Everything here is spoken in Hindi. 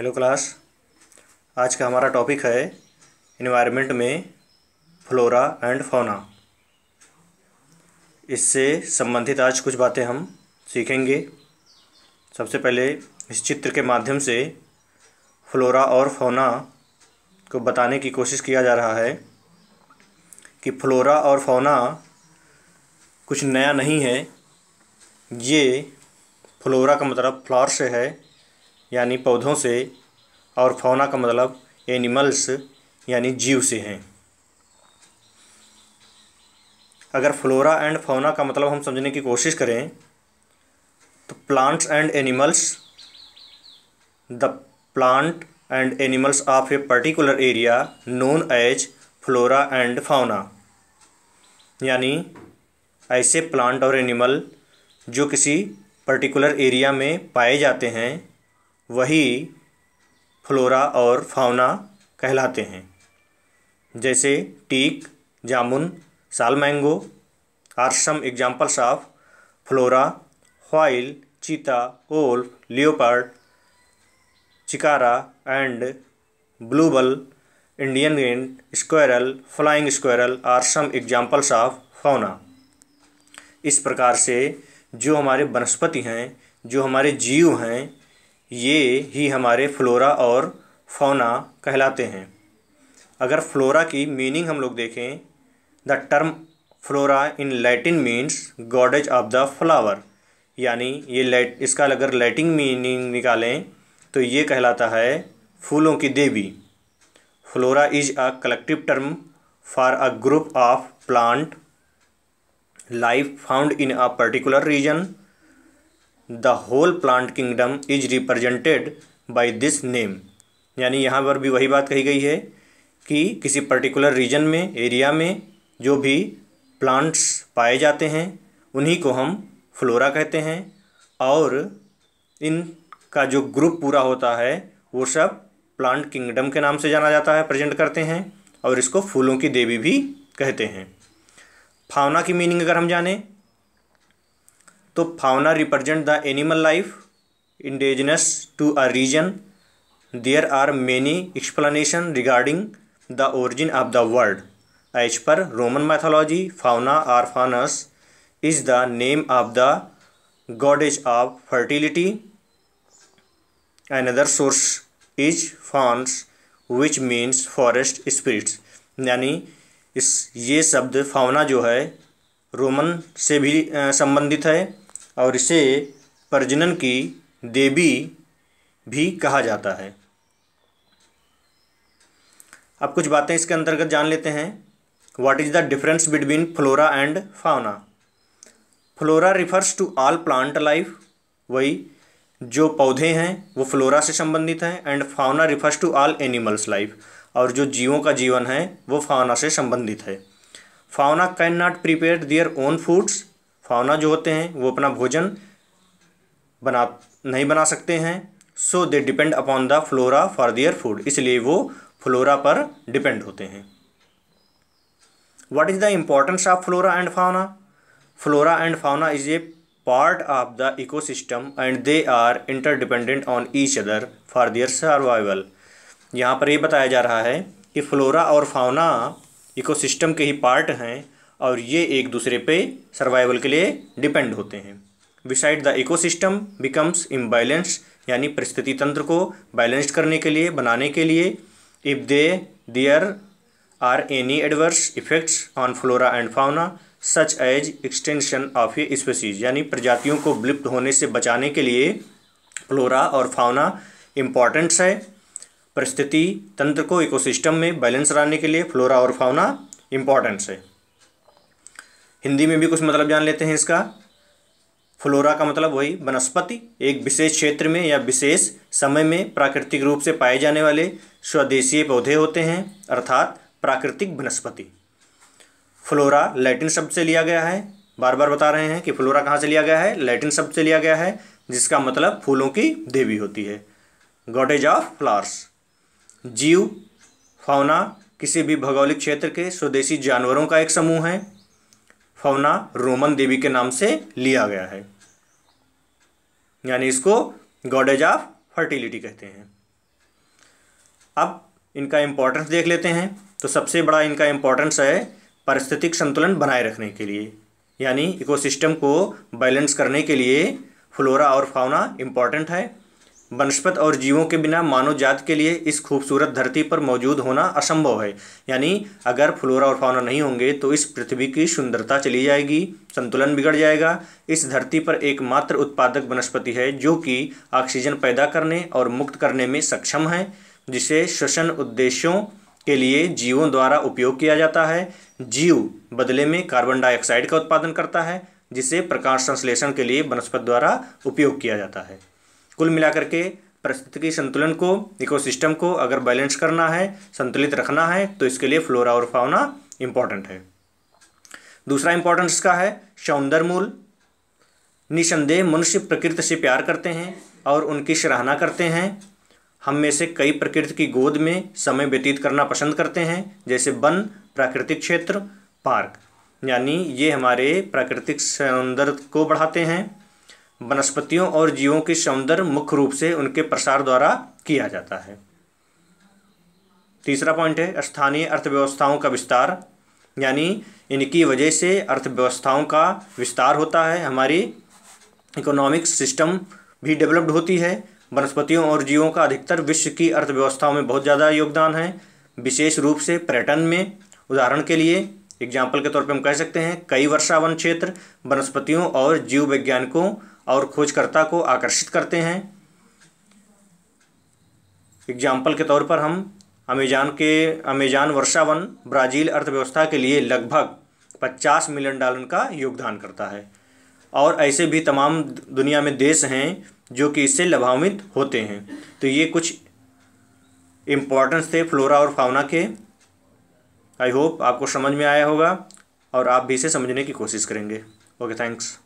हेलो क्लास आज का हमारा टॉपिक है इन्वायरमेंट में फ्लोरा एंड फौना इससे संबंधित आज कुछ बातें हम सीखेंगे सबसे पहले इस चित्र के माध्यम से फ्लोरा और फौना को बताने की कोशिश किया जा रहा है कि फ्लोरा और फौना कुछ नया नहीं है ये फ्लोरा का मतलब फ्लॉर से है यानी पौधों से और फौना का मतलब एनिमल्स यानी जीव से हैं अगर फ्लोरा एंड फौना का मतलब हम समझने की कोशिश करें तो plants and animals the plant and animals of a particular area known as flora and fauna यानी ऐसे प्लांट और एनिमल जो किसी पर्टिकुलर एरिया में पाए जाते हैं वही फ्लोरा और फाउना कहलाते हैं जैसे टीक जामुन साल mango are some examples of flora while cheetah wolf leopard चिकारा and blue bull Indian giant squirrel flying squirrel are some examples of fauna इस प्रकार से जो हमारे वनस्पति हैं जो हमारे जीव हैं ये ही हमारे फ्लोरा और फौना कहलाते हैं अगर फ्लोरा की मीनिंग हम लोग देखें the term flora in Latin means goddess of the flower यानी ये लैट इसका अगर लैटिन मीनिंग निकालें तो ये कहलाता है फूलों की देवी flora is a collective term for a group of plant life found in a particular region the whole plant kingdom is represented by this name यानी यहाँ पर भी वही बात कही गई है कि किसी पर्टिकुलर रीजन में एरिया में जो भी प्लांट्स पाए जाते हैं उन्हीं को हम फ्लोरा कहते हैं और इनका जो ग्रुप पूरा होता है वो सब प्लांट किंगडम के नाम से जाना जाता है प्रेजेंट करते हैं और इसको फूलों की देवी भी कहते हैं फावना की मीनिंग अगर हम जानें तो fauna represent the animal life indigenous to a region there are many explanation regarding the origin of the world as per Roman mythology fauna or Faunus is the name of the of fertility fertility other source is fauns which means forest spirits यानी इस ये शब्द फावना जो है रोमन से भी संबंधित है और इसे प्रजनन की देवी भी कहा जाता है अब कुछ बातें इसके अंतर्गत जान लेते हैं what is the difference between flora and fauna flora refers to all plant life वही जो पौधे हैं वो फ्लोरा से संबंधित हैं and fauna refers to all animals life और जो जीवों का जीवन है वो फाउना से संबंधित है fauna can not prepare their own foods fauna जो होते हैं वो अपना भोजन बना नहीं बना सकते हैं so they depend upon the flora for their food इसलिए वो फ्लोरा पर डिपेंड होते हैं what is the importance of flora and fauna flora and fauna is a part of the ecosystem and they are interdependent on each other for their survival यहाँ पर ये बताया जा रहा है कि फ्लोरा और फाउना इकोसिस्टम के ही पार्ट हैं और ये एक दूसरे पे सर्वाइवल के लिए डिपेंड होते हैं beside the ecosystem becomes imbalance यानी परिस्थिति तंत्र को बैलेंस्ड करने के लिए बनाने के लिए if they there are any adverse effects on flora and fauna such as extension of a species यानी प्रजातियों को विलुप्त होने से बचाने के लिए फ्लोरा और फाउना इम्पॉर्टेंट्स है परिस्थिति तंत्र को इकोसिस्टम में बैलेंस लाने के लिए फ्लोरा और फाउना इम्पॉर्टेंस है हिंदी में भी कुछ मतलब जान लेते हैं इसका फ्लोरा का मतलब वही वनस्पति एक विशेष क्षेत्र में या विशेष समय में प्राकृतिक रूप से पाए जाने वाले स्वदेशीय पौधे होते हैं अर्थात प्राकृतिक वनस्पति फ्लोरा लैटिन शब्द से लिया गया है बार बार बता रहे हैं कि फ्लोरा कहाँ से लिया गया है लैटिन शब्द से लिया गया है जिसका मतलब फूलों की देवी होती है गॉडेज ऑफ फ्लावर्स जीव फौना किसी भी भौगोलिक क्षेत्र के स्वदेशी जानवरों का एक समूह है फौना रोमन देवी के नाम से लिया गया है यानी इसको गॉडेज ऑफ फर्टिलिटी कहते हैं अब इनका इम्पोर्टेंस देख लेते हैं तो सबसे बड़ा इनका इंपॉर्टेंस है पारिस्थितिक संतुलन बनाए रखने के लिए यानी इकोसिस्टम को बैलेंस करने के लिए फ्लोरा और फाउना इम्पॉर्टेंट है वनस्पत और जीवों के बिना मानव जात के लिए इस खूबसूरत धरती पर मौजूद होना असंभव है यानी अगर फ्लोरा और फाउना नहीं होंगे तो इस पृथ्वी की सुंदरता चली जाएगी संतुलन बिगड़ जाएगा इस धरती पर एकमात्र उत्पादक वनस्पति है जो कि ऑक्सीजन पैदा करने और मुक्त करने में सक्षम है जिसे श्वसन उद्देश्यों के लिए जीवों द्वारा उपयोग किया जाता है जीव बदले में कार्बन डाइऑक्साइड का उत्पादन करता है जिसे प्रकाश संश्लेषण के लिए वनस्पत द्वारा उपयोग किया जाता है कुल मिलाकर के परिस्थितिकी संतुलन को इकोसिस्टम को अगर बैलेंस करना है संतुलित रखना है तो इसके लिए फ्लोरा और फाउना इम्पॉर्टेंट है दूसरा इम्पोर्टेंस इसका है सौंदर मूल निसंदेह मनुष्य प्रकृति से प्यार करते हैं और उनकी सराहना करते हैं हम में से कई प्रकृति की गोद में समय व्यतीत करना पसंद करते हैं जैसे वन प्राकृतिक क्षेत्र पार्क यानी ये हमारे प्राकृतिक सौंदर्य को बढ़ाते हैं वनस्पतियों और जीवों के सौंदर्य मुख्य रूप से उनके प्रसार द्वारा किया जाता है तीसरा पॉइंट है स्थानीय अर्थव्यवस्थाओं का विस्तार यानी इनकी वजह से अर्थव्यवस्थाओं का विस्तार होता है हमारी इकोनॉमिक सिस्टम भी डेवलप्ड होती है वनस्पतियों और जीवों का अधिकतर विश्व की अर्थव्यवस्थाओं में बहुत ज़्यादा योगदान है विशेष रूप से पर्यटन में उदाहरण के लिए एग्जाम्पल के तौर पर हम कह सकते हैं कई वर्षावन क्षेत्र वनस्पतियों और जीव वैज्ञानिकों और खोजकर्ता को आकर्षित करते हैं एग्जाम्पल के तौर पर हम अमेजान के अमेजान वर्षावन ब्राज़ील अर्थव्यवस्था के लिए लगभग 50 मिलियन डॉलर का योगदान करता है और ऐसे भी तमाम दुनिया में देश हैं जो कि इससे लाभान्वित होते हैं तो ये कुछ इम्पोर्टेंस थे फ्लोरा और फाउना के आई होप आपको समझ में आया होगा और आप भी इसे समझने की कोशिश करेंगे ओके थैंक्स